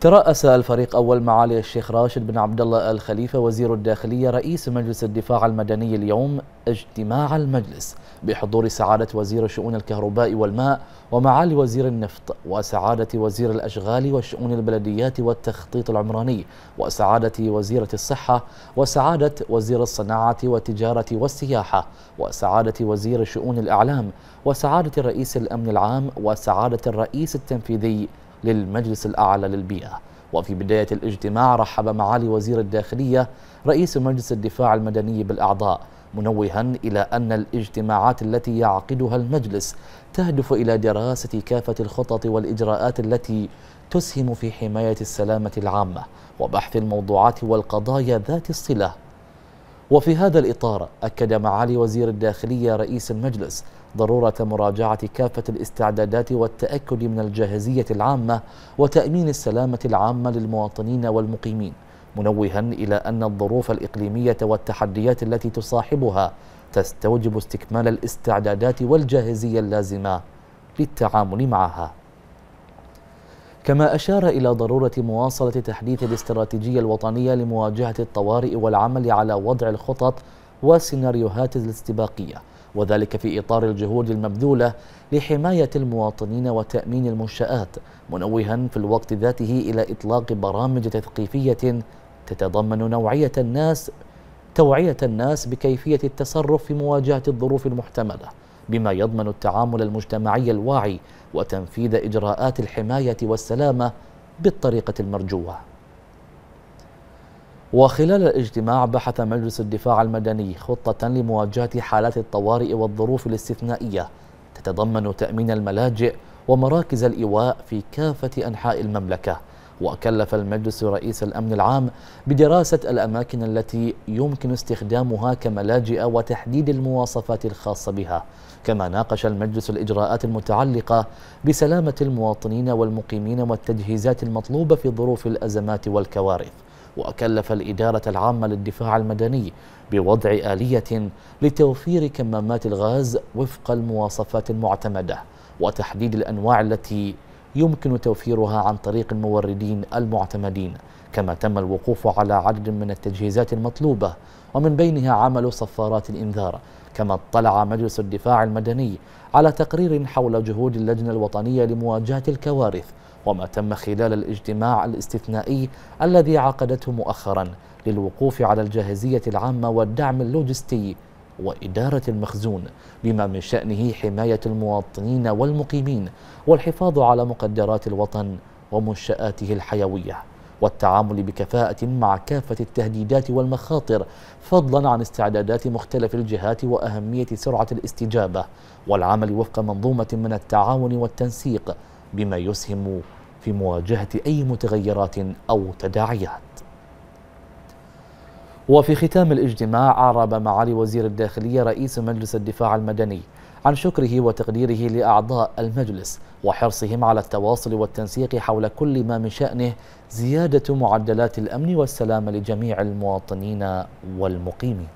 ترأس الفريق أول معالي الشيخ راشد بن عبد الله الخليفة وزير الداخلية رئيس مجلس الدفاع المدني اليوم اجتماع المجلس بحضور سعادة وزير شؤون الكهرباء والماء ومعالي وزير النفط وسعادة وزير الأشغال وشؤون البلديات والتخطيط العمراني وسعادة وزيرة الصحة وسعادة وزير الصناعة والتجارة والسياحة وسعادة وزير شؤون الإعلام وسعادة رئيس الأمن العام وسعادة الرئيس التنفيذي للمجلس الأعلى للبيئة وفي بداية الاجتماع رحب معالي وزير الداخلية رئيس مجلس الدفاع المدني بالأعضاء منوها إلى أن الاجتماعات التي يعقدها المجلس تهدف إلى دراسة كافة الخطط والإجراءات التي تسهم في حماية السلامة العامة وبحث الموضوعات والقضايا ذات الصلة وفي هذا الإطار أكد معالي وزير الداخلية رئيس المجلس ضرورة مراجعة كافة الاستعدادات والتأكد من الجاهزية العامة وتأمين السلامة العامة للمواطنين والمقيمين منوها إلى أن الظروف الإقليمية والتحديات التي تصاحبها تستوجب استكمال الاستعدادات والجاهزية اللازمة للتعامل معها كما أشار إلى ضرورة مواصلة تحديث الاستراتيجية الوطنية لمواجهة الطوارئ والعمل على وضع الخطط والسيناريوهات الاستباقية وذلك في إطار الجهود المبذولة لحماية المواطنين وتأمين المنشآت منوها في الوقت ذاته إلى إطلاق برامج تثقيفية تتضمن نوعية الناس توعية الناس بكيفية التصرف في مواجهة الظروف المحتملة بما يضمن التعامل المجتمعي الواعي وتنفيذ إجراءات الحماية والسلامة بالطريقة المرجوة وخلال الاجتماع بحث مجلس الدفاع المدني خطة لمواجهة حالات الطوارئ والظروف الاستثنائية تتضمن تأمين الملاجئ ومراكز الإيواء في كافة أنحاء المملكة وكلف المجلس رئيس الأمن العام بدراسة الأماكن التي يمكن استخدامها كملاجئ وتحديد المواصفات الخاصة بها كما ناقش المجلس الإجراءات المتعلقة بسلامة المواطنين والمقيمين والتجهيزات المطلوبة في ظروف الأزمات والكوارث وكلف الإدارة العامة للدفاع المدني بوضع آلية لتوفير كمامات الغاز وفق المواصفات المعتمدة وتحديد الأنواع التي يمكن توفيرها عن طريق الموردين المعتمدين كما تم الوقوف على عدد من التجهيزات المطلوبة ومن بينها عمل صفارات الإنذار كما اطلع مجلس الدفاع المدني على تقرير حول جهود اللجنة الوطنية لمواجهة الكوارث وما تم خلال الاجتماع الاستثنائي الذي عقدته مؤخرا للوقوف على الجاهزية العامة والدعم اللوجستي وإدارة المخزون بما من شأنه حماية المواطنين والمقيمين والحفاظ على مقدرات الوطن ومنشآته الحيوية والتعامل بكفاءة مع كافة التهديدات والمخاطر فضلا عن استعدادات مختلف الجهات وأهمية سرعة الاستجابة والعمل وفق منظومة من التعاون والتنسيق بما يسهم في مواجهة أي متغيرات أو تداعيات وفي ختام الاجتماع أعرب معالي وزير الداخلية رئيس مجلس الدفاع المدني عن شكره وتقديره لأعضاء المجلس وحرصهم على التواصل والتنسيق حول كل ما من شأنه زيادة معدلات الأمن والسلام لجميع المواطنين والمقيمين